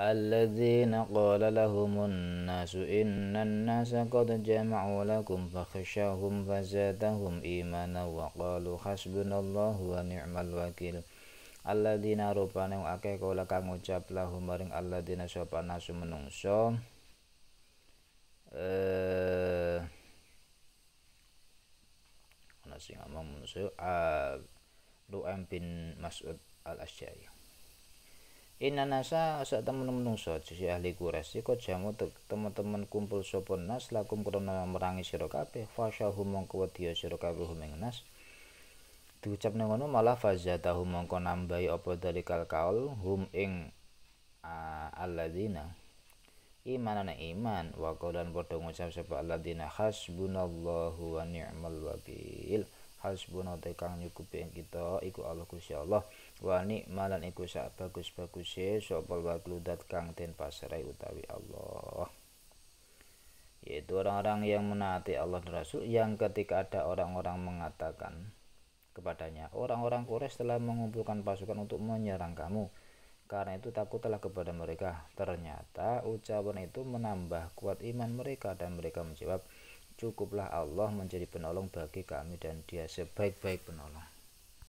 الذين قال لهم الناس إن الناس قد جمعوا لكم فخشاهم فزادهم إيمانا وقالوا حسبنا الله ونعم الوكيل alladzina rupane akeh kala kang ngucap lahum maring alladzina sapa nasu menungso eh ngomong menungso ah, Lu'am bin Mas'ud Al-Asy'ari Inna nasa sak teman-teman nungso Jisi ahli Quraisy kok jamu teman-teman kumpul sapa nas lakum krana merangi sira kabeh humong mongko wedya sira kabeh huming nas diucapne ngono malah fazatahu mongko nambahi apa dalikal kaul hum ing uh, alladzina imanana iman wa dan padha ngucap sapa alladzina hasbunallahu wa ni'mal wakil hasbuna te kang nyukupi ing kita iku Allah Gusti Allah wa nikmalan iku sak bagus-baguse sapa dat kang den pasarai utawi Allah yaitu orang-orang yang menaati Allah dan Rasul yang ketika ada orang-orang mengatakan kepadanya orang-orang Quraisy telah mengumpulkan pasukan untuk menyerang kamu karena itu takutlah kepada mereka ternyata ucapan itu menambah kuat iman mereka dan mereka menjawab cukuplah Allah menjadi penolong bagi kami dan dia sebaik-baik penolong